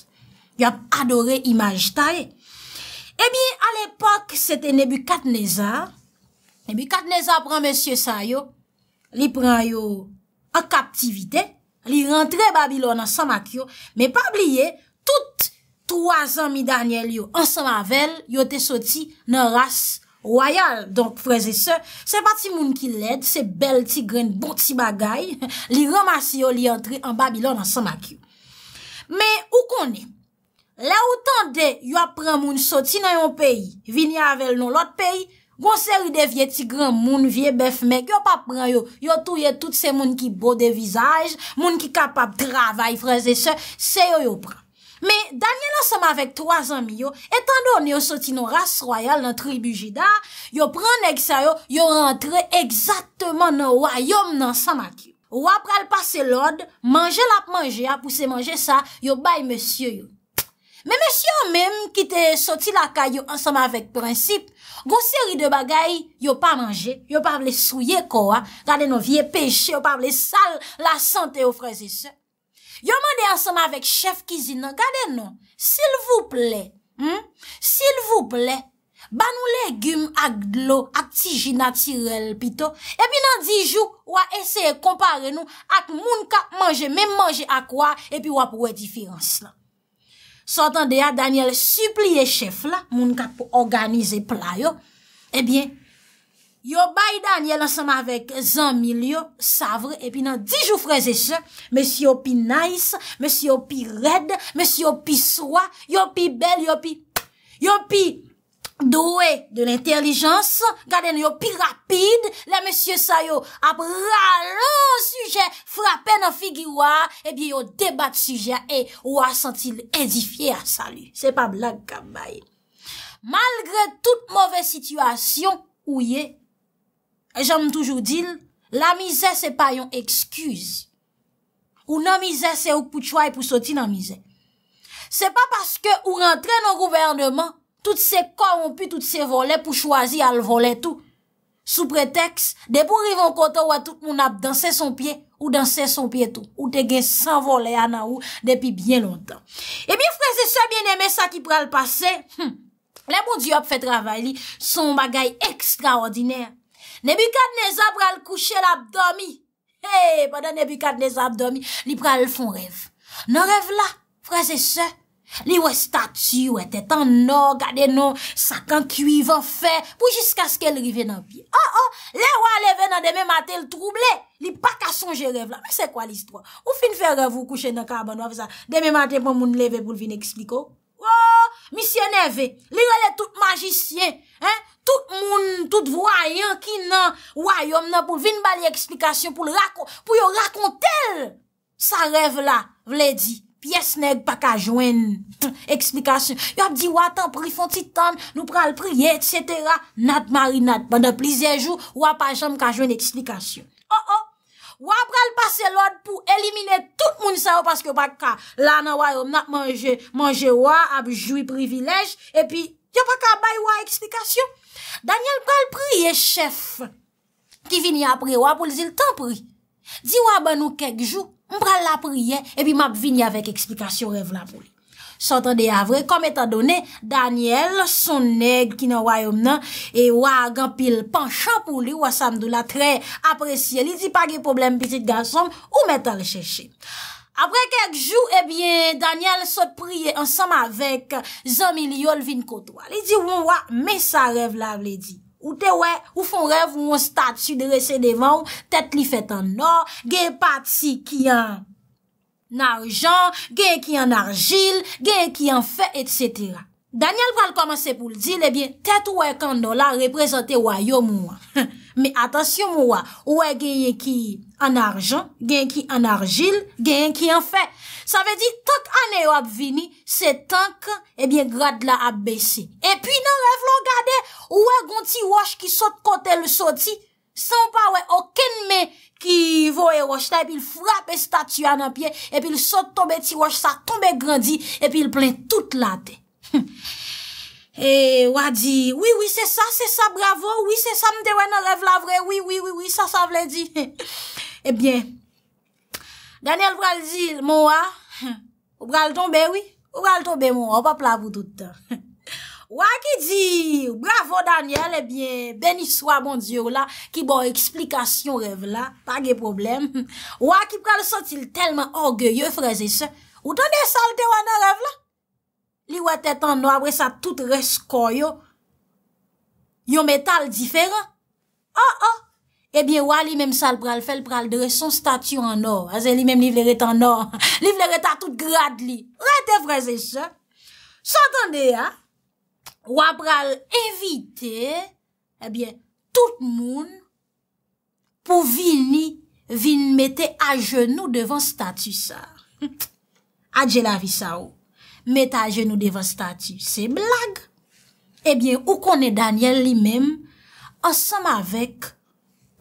Yo ap adore imaj ta e. Ebyen, al epok se te Nebukadneza Nebukadneza pran monsye sa yo li pran yo a kaptivite, li rentre Babylon ansama kyo, men pabliye tout Troaz an mi danye li yo ansan avel, yo te soti nan ras wayal. Donk freze se, se pati moun ki led, se bel tigren bon ti bagay, li ramasi yo li entri an Babylon ansan akyo. Me, ou koni, la ou tan de yo apren moun soti nan yon peyi, vini avel nan lot peyi, gonseri de vie tigren moun vie bef mek, yo pa apren yo, yo touye tout se moun ki bo de vizaj, moun ki kapap travay freze se, se yo yo apren. Me Daniel anseman vek 3 anmi yo, etan don yo soti nou ras royale nan tribu jida, yo pran ek sa yo, yo rentre egzatman nan wayom nan sanakyo. Ou apre al pase lode, manje lap manje ap ou se manje sa, yo baye monsye yo. Me monsye yo menm kite soti laka yo anseman vek prinsip, gonseri de bagay yo pa manje, yo pa vle souye kowa, gade nou vie peche, yo pa vle sal la sante ou freze se. yo mande ansema vek chef kizina, gade nou, sil vou ple, hm, sil vou ple, banou legume ak lo, ak tiji natirel pito, epi nan di jou, wak eseye kompare nou, ak moun ka manje, men manje ak wak, epi wap wè di fi ansla. Sotan de ya, Daniel suplie chef la, moun ka pou organize playo, epi, eh Yo bay dan yel ansama vek zan mil yo savre, epi nan dijou freze se, mesi yo pi nice, mesi yo pi red, mesi yo pi swa, yo pi bel, yo pi doye de l'intellijans, gaden yo pi rapide, le mesi yo sa yo ap ralou suje, frape nan figiwa, epi yo debat suje, e ou a sentil edifiye a sali. Se pa blag gamae. Malgre tout mouve situasyon, ouye, E janm toujou dil, la mizè se pa yon ekskuz. Ou nan mizè se ouk pou tchwa e pou soti nan mizè. Se pa paske ou rentren an rouvernman, tout se kompou tout se volè pou chwazi al volè tou. Sou preteks, de pou rivon kote ou a tout moun ap dansè son piè ou dansè son piè tou. Ou te gen san volè an nou depi bien lontan. E mi frèze se bien emè sa ki pral pase, le moun hmm, diop fè travay li son bagay ekstraordinèr. Nebi kat neza pral kouche l'abdomi. Hey, padan nebi kat neza abdomi, li pral l'fon rev. Non rev la, prese se. Li we statu, we tetan no, gade non, sakankuivan fe, pou jiska sken rive nan pi. Oh, oh, lewa leve nan deme mate l'trouble. Li pa kasonje rev la. Mè se kwa l'histoire? Ou fin fe rev ou kouche nan kaban waf sa? Deme mate pou moun leve pou l'vin ekspliko. Oh, misye neve, li rele tout magicien, hein? Tout moun, tout voyan ki nan woyom nan pou vin bali eksplikasyon pou yo rakon tel sa rev la, vle di. Pyes neg pa ka jwen eksplikasyon. Yo ap di wata prifon titan, nou pral prie, etsetera, nat mari nat. Banda plize jou, wapa jom ka jwen eksplikasyon. Oh oh, wap pral pase lod pou elimine tout moun sa yo paske baka. La nan woyom nan manje wap, ap jwi privilej, epi Yon pa ka bay wak eksplikasyon. Daniel pral priye, chef, ki vini apri wak pou li zil tan pri. Di wak ban nou kek jou, mpral la priye, epi map vini avek eksplikasyon revla pou li. Sotan de avre, kom etan done, Daniel, son neg kina wayom nan, e wak an pil panchan pou li, wak samdou la tre apresye. Li di pa ge problem pizit gansom, ou metan le cheshe. Apre kek jou, ebyen, eh Daniel sot priye ansam avèk zanmili yol vin kotwal. I di, wè, mè sa rev la, vle di. Ou te wè, ou fon rev, wè, statu dresè devan, tèt li fèt an or, gè pati ki an arjan, gè ki an argil, gè ki an fè, etc. Daniel val komanse pou l'dil, ebyen, eh tèt wè kando la, reprezentè wè yo mouan. Ha! Me atasyon mou wè, wè genyen ki an arjan, genyen ki an arjil, genyen ki an fè. Sa ve di, tot anè wè ap vini, se tank, ebyen grad la ap besi. Epyi nan rev lò gade, wè gonti wòj ki sot kote lò soti, san pa wè, oken men ki vò e wòj ta, epil frap e statu an an piye, epil sot tobe ti wòj sa tombe grandi, epil plen tout lade. E wadi, woui, woui, se sa, se sa, bravo, woui, se sa, mte wane rev la vre, woui, woui, woui, sa, sa vle di. E eh byen, Daniel vral di, mou a, vral ton be, woui, vral ton be mou a, pa plavou touta. Waki di, bravo Daniel, e eh byen, beni swa, bon diyo la, ki bon eksplikasyon rev la, pa ge problem. Waki vral sotil telman orgeye, freze se, wote ne sa lte wane rev la? li wè tè tan nou apre sa tout reskoy yo, yon metal diferan, an oh, an, oh. ebyen wè li mèm sal pral fel pral dreson statu an nou, a zè li mèm li vleret an nou, li vleret a tout grad li, wè te vreze se, s'antande ya, wè pral evite, ebyen, tout moun, pou vin ni, vin mette a jenou devan statu sa, adje la vi sa ou, Meta jenou devastati. Se blag. Ebyen, ou konen Daniel li men, ansam avek,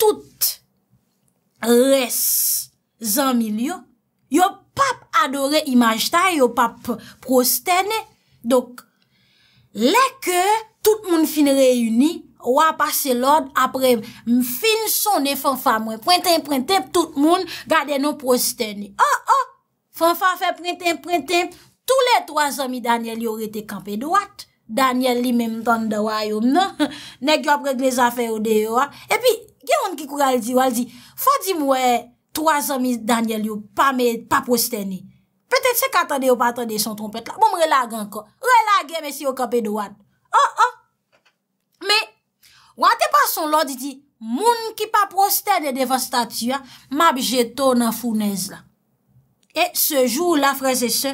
tout res zanmil yo. Yo pap adore imajta, yo pap prostene. Dok, leke, tout moun fin reyuni, wap ase lord, apre m fin son e fanfamwe. Printen, printen, tout moun, gade nou prostene. Oh, oh, fanfamwe printen, printen, Tou le non? twa zomi Daniel yo rete kampe do wat. Daniel li men mton dawayo mnen. Nèk yo apre glez afer yo deyo. E pi, gen yon ki kou al di, wal di, fwa di mwe, twa zomi Daniel yo pa posteni. Petet se katande ou patande son trompet la, bon, moun relage anko. Relage men si yo kampe do oh, oh. wat. An, an. Me, wate pa son lò di di, moun ki pa posteni devastati ya, ma bi jeto nan founèz la. E se joun la freze se,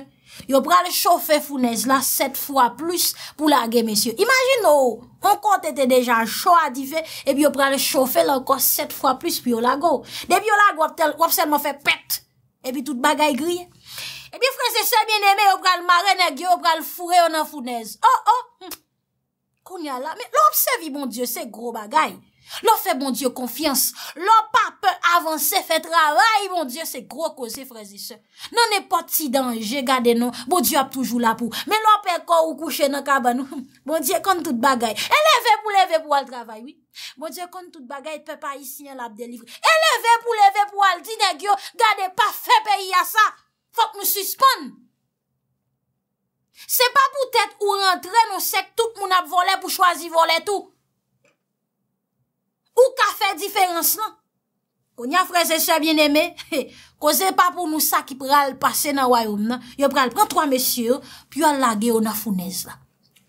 Yo pral chofe founèz la set fwa plus pou lage mesye. Imagin nou, oh, kon kon te te dejan cho a di fe, epi yo pral chofe lankon set fwa plus pou yo lago. Debi yo lago, wap selman fe pet, epi tout bagay griye. Epi fwese se mien eme, yo pral mare negye, yo pral fure yon founèz. Oh, oh, hmm. koun ya la, lop se vi moun die, se gro bagay. Lò fè bon Diyo konfians, lò pa pè avansè fèt raray, bon Diyo se gro kòzè frezise. Non e poti danje gade non, bon Diyo ap toujou la pou. Men lò pè kò ou kouchè nan kabanou, bon Diyo kon tout bagay. Eleve pou leve pou al travay, oui. Bon Diyo kon tout bagay, te pè pa isinyan la ap delivre. Eleve pou leve pou al dinè gyo, gade pa fè peyi a sa. Fòk mou suspon. Se pa pou tèt ou rentren, ou sek tout moun ap volè pou chwazi volè tout. Ou ka fe diferans lan? O nyan freze se bien eme, koze pa pou nou sa ki pral pase nan wayoun, yo pral pran 3 mesye, pi yo lage yo nan founèz la.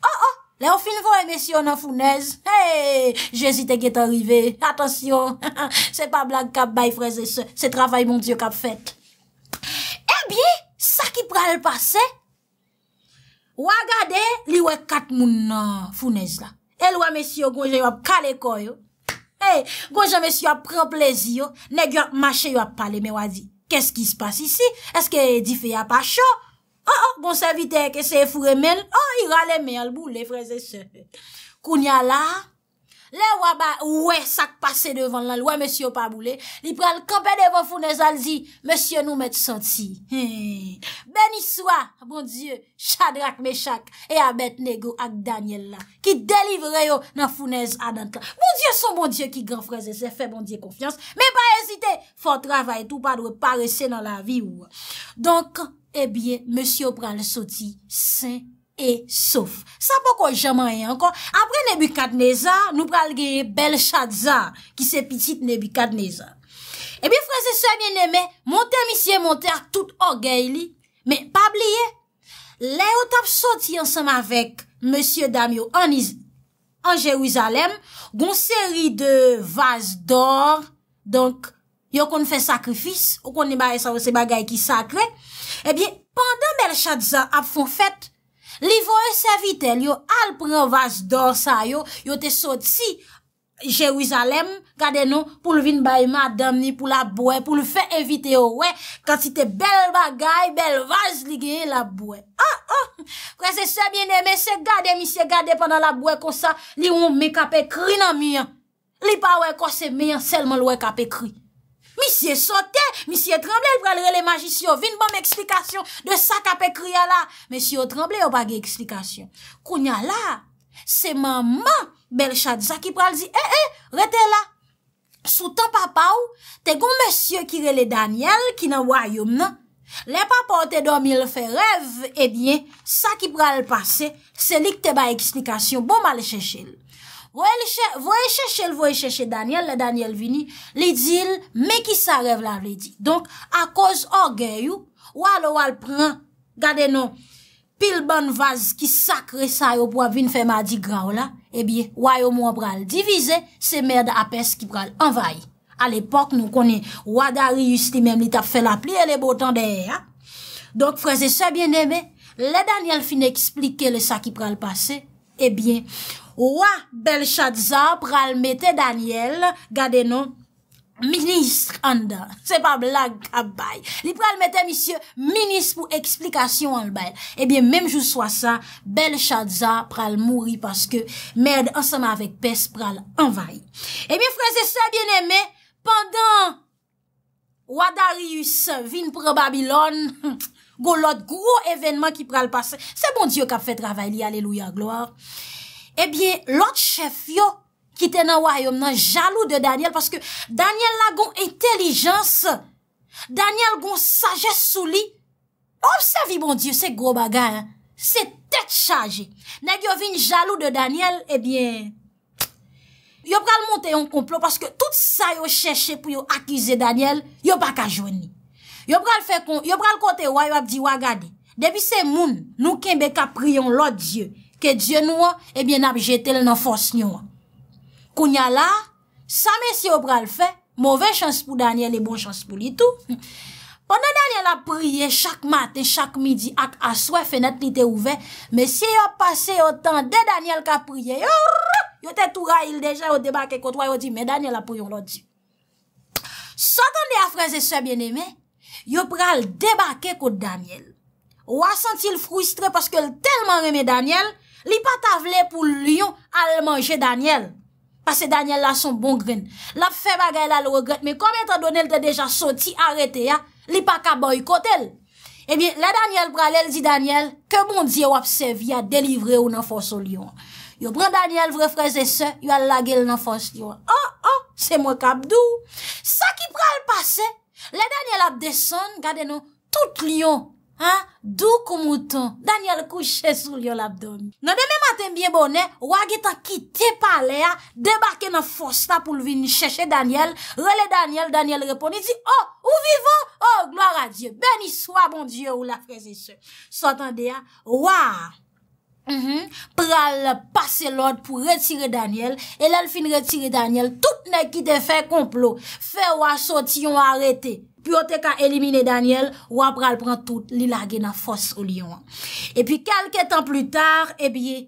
Oh oh, le yo fin vwe mesye yo nan founèz, hey, jesite ki te arrive, atensyon, se pa blag kap bay freze se, se travay moun diyo kap fet. E eh bi, sa ki pral pase, wagade li we kat moun nan founèz la. El wame si yo konje yo kalekoy yo, Hey, eh, kwen jèmè si yò pre plezi yò, nek yò mèche yò pale mè wazi. Kè s'ki s'passe isi? Eske di fè yò pa chò? Oh, oh, bon sè vitè ke se fure mèl? Oh, yò alè mèl, bou le freze sè. Koun ya la, Le waba wè sak pase devan lal wè mèsyo pa moulè, li pral kampè devan founèz al zi, mèsyo nou mèt santi. Beniswa, bon dieu, chadrak mèchak, e a mèt negro ak Daniel la, ki delivre yo nan founèz adankan. Bon dieu son bon dieu ki gran freze se fè bon dieu konfians, mè pa esite, fò travay tou pa dwe parese nan la vi wè. Donk, e eh bie, mèsyo pral soti, sè. e souf. Sa pou kon jaman yon kon. Apre nebi kat neza, nou pral geye bel chadza, ki se pitit nebi kat neza. Ebi franse se mwen eme, montè misye montè a tout ogey li, men pabliye, le ou tap soti ansam avek monsye dam yo an jewizalem, gon seri de vaz dor, donk, yo kon fè sakrifis, yo kon neba se bagay ki sakre, ebi, eh pandan bel chadza ap fon fèt, Li vo e se vitel, yo al pran vaz don sa yo, yo te sot si Jerusalem, gade nou pou lvin bay madam ni pou la boue, pou lfe evite yo we, kantite bel bagay, bel vaz li genye la boue. Ah ah, kwen se se bine men se gade mi se gade panan la boue konsa, li wou me kape kri nan mi an, li pa we konsen mi an selman lwe kape kri. misye sote, misye tremble, el pral rele majisyon, vin bon m eksplikasyon eh, de sa kape kriya la. Mesye o tremble, yo bagye eksplikasyon. Eh, Kounya la, semanman bel chadza ki pral zi, e, e, rete la. Soutan papa ou, te goun mesye ki rele Daniel ki nanwayoum nan. Le papa ou te dormi, el fe rev, e diye, sa ki pral pase, se lik te ba eksplikasyon, bon mal cheshele. Voye cheche le voye cheche Daniel Le Daniel vini Li dil me ki sa rev la vli di Donk a koz orgeyu Walo wale pran Gade nou pil ban vaz ki sakre sa yo Pwa vin fema di graw la Ebi wayo mwa pral divize Se merda apes ki pral envay A l'epok nou konen Wada ri yusti mem li tap fe la pli E le botan deye Donk freze se bien eme Le Daniel fin explike le sa ki pral pase Ebyen, eh wwa bel chadza pral mette Daniel, gade non, minist an da. Se pa blag a bay. Li pral mette misye, minis pou eksplikasyon an l bay. Ebyen, eh menm jou swa sa, bel chadza pral mouri paske merd ansama vek pes pral anvay. Ebyen, eh freze se bien eme, pandan wwa Darius vin pr Babylon, gwo lot gro evenman ki pral pase. Se bon diyo kap fe travay li, aleluya gloa. Ebyen, eh lot chef yo ki tena wajom nan jalou de Daniel paske Daniel la gwen intelijans, Daniel gwen sajes souli, observi bon diyo se gro bagay, se tet chaje. Nèk yo vin jalou de Daniel, ebyen, eh yo pral monte yon komplon paske tout sa yo chèche pou yo akize Daniel, yo pa kajwen ni. Yo pral kote woy wak di wak gade. Debi se moun, nou kembe ka priyon lò die, ke die nou wò, ebyen eh ap jetel nan fòs nou wò. Kounya la, sa men si yo pral fe, mouve chans pou Daniel e bon chans pou lito. Ponde Daniel ap priye chak maten, chak midi, ak aswe fenet li te ouve, me si yo pase yo tan de Daniel ka priye, yo te tou ra il deje, yo debake kote woy, yo di me Daniel ap priyon lò die. Sot an de a freze se bien eme, yo pral debake kote Daniel. Ou a sentil frustre paske l telman reme Daniel, li pa ta vle pou Lyon ale manje Daniel. Pase Daniel la son bon grin. La fe bagay la l regret, me kome tan donel te deja soti, arete ya, li pa ka boykote l. Ebyen, la Daniel pral el di Daniel, ke moun di yo apse vi a delivre ou nan fos o Lyon. Yo pran Daniel vre freze se, yo al lage l nan fos Lyon. Oh, oh, se mou kapdou. Sa ki pral pase, Le Daniel ap deson, gade nou, tout lyon, dou kou mouton, Daniel kouche sou lyon ap don. Nan deme maten byen bonen, wak etan kite pale a, debake nan fosta pou lvin chèche Daniel, rele Daniel, Daniel repone, di, oh, ou vivon, oh, gloar a Diyo, beni swa, bon Diyo, ou la fese se. Sotan de a, wak. Mhm. pral pase l'od pou retire Daniel e lal fin retire Daniel tout ne ki de fe komplo fe wa soti yon a rete pi o te ka elimine Daniel wa pral pran tout li lage nan fos ou li yon e pi kelke tan plu tar e biye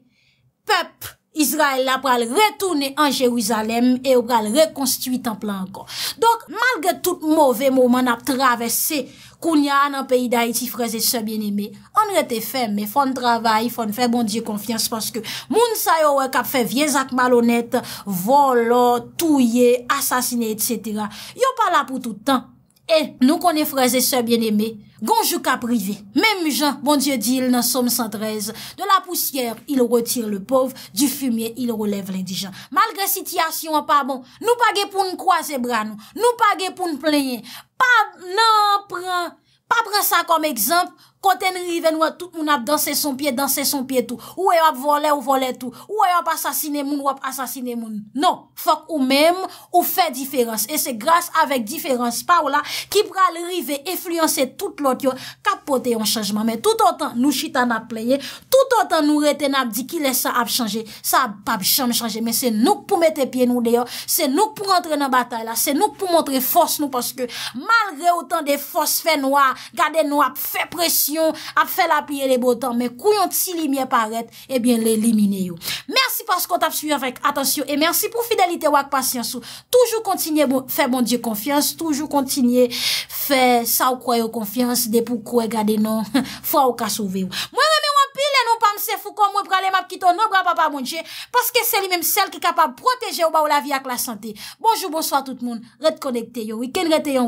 pep Israel la eh pral retoune an Jeruzalem e ou pral rekonstuitan plan ankon donk malge tout mouve mouman ap travesse koun ya an an peyi da iti freze se bien eme, an rete fe, me fon travay, fon fe, bon diye konfians, paske moun sa yo we kap fe viez ak malonet, volo, touye, asasine, etsetera, yo pa la pou toutan. E, nou konen fraze se bien eme, gonjou ka prive. Mem mu jan, bon dieu di, nan som san treze, de la pousyere, il retire le pov, du fumier, il releve l'indijan. Malgre sityasyon an pa bon, nou page pou n'kwaze brano, nou page pou n'pleye, pa nan pren, pa pren sa kom ekzamp, konten rive nou a tout moun ap dansè son piè, dansè son piè tou, ou e ap vole ou vole tou, ou e ap asasine moun, ou ap asasine moun, nou, fok ou mèm, ou fè diferans, e se grase avèk diferans, pa ou la, ki pral rive, efluyansè tout lòt yo, kapote yon chanjman, men tout an tan nou chitan ap playe, tout an tan nou reten ap di ki lè sa ap chanje, sa ap ap chanjme chanje, men se nouk pou mette piè nou deyo, se nouk pou rentre nan batay la, se nouk pou montre fòs nou, paske malre ou tan de fò ap fè la piye le botan, men kou yon ti li miye paret, ebyen eh le elimine yo. Mersi bon, bon non, non, pas kon tap suyo vek, atensyon, e mersi pou fidelite wak pasyansou. Toujou kontinye fè bon diyo konfians, toujou kontinye fè sa ou kwayo konfians, de pou kwe gade non, fwa ou ka souve yo. Mwen reme wampile, nou pan mse fou kon, mwen pralem ap kito, nou bra pa pa moun diyo, paske se li menm sel ki kapab proteje ou ba ou la vi ak la sante. Bonjou, bonsoi tout moun, retkonekte yo, wiken, rette yo